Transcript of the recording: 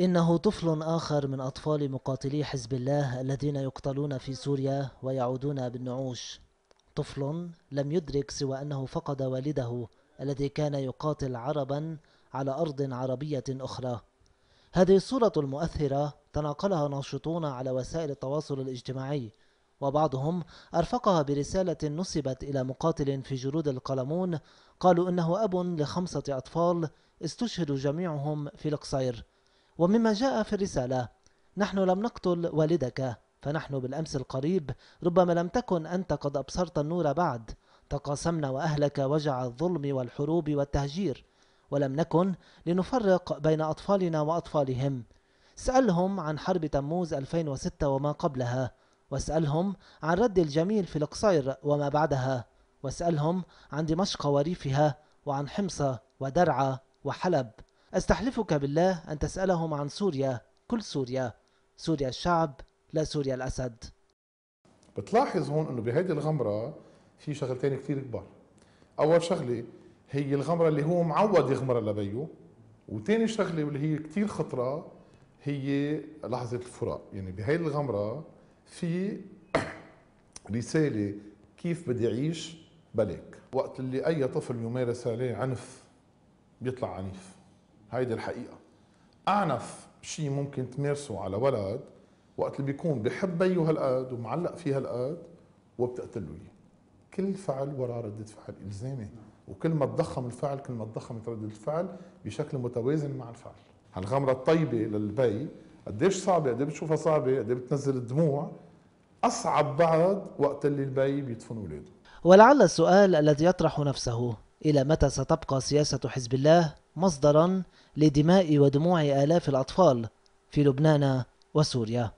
إنه طفل آخر من أطفال مقاتلي حزب الله الذين يقتلون في سوريا ويعودون بالنعوش طفل لم يدرك سوى أنه فقد والده الذي كان يقاتل عربا على أرض عربية أخرى هذه الصورة المؤثرة تناقلها ناشطون على وسائل التواصل الاجتماعي وبعضهم أرفقها برسالة نسبت إلى مقاتل في جرود القلمون قالوا إنه أب لخمسة أطفال استشهدوا جميعهم في القصير ومما جاء في الرسالة نحن لم نقتل والدك فنحن بالأمس القريب ربما لم تكن أنت قد أبصرت النور بعد تقاسمنا وأهلك وجع الظلم والحروب والتهجير ولم نكن لنفرق بين أطفالنا وأطفالهم سألهم عن حرب تموز 2006 وما قبلها واسألهم عن رد الجميل في القصير وما بعدها واسألهم عن دمشق وريفها وعن حمص ودرعا وحلب أستحلفك بالله أن تسألهم عن سوريا كل سوريا سوريا الشعب لا سوريا الأسد بتلاحظ هون أنه بهيدي الغمرة في شغلتين كثير كبار أول شغلة هي الغمرة اللي هو معود يغمرها لبيو وثاني شغلة واللي هي كثير خطرة هي لحظة الفراق يعني بهيدي الغمرة في رسالة كيف بدي أعيش بلاك وقت اللي أي طفل يمارس عليه عنف بيطلع عنيف هيدي الحقيقة أعنف شيء ممكن تمارسه على ولد وقت اللي بيكون بحب بيه هالقد ومعلق فيه هالقد وبتقتله اياه كل فعل وراه ردة فعل إلزامي وكل ما تضخم الفعل كل ما تضخمت ردة الفعل بشكل متوازن مع الفعل هالغمرة الطيبة للبي قديش صعبة قديش بتشوفها صعبة قديش بتنزل الدموع أصعب بعد وقت اللي البي بيدفن ولاده ولعل السؤال الذي يطرح نفسه إلى متى ستبقى سياسة حزب الله مصدرا لدماء ودموع آلاف الأطفال في لبنان وسوريا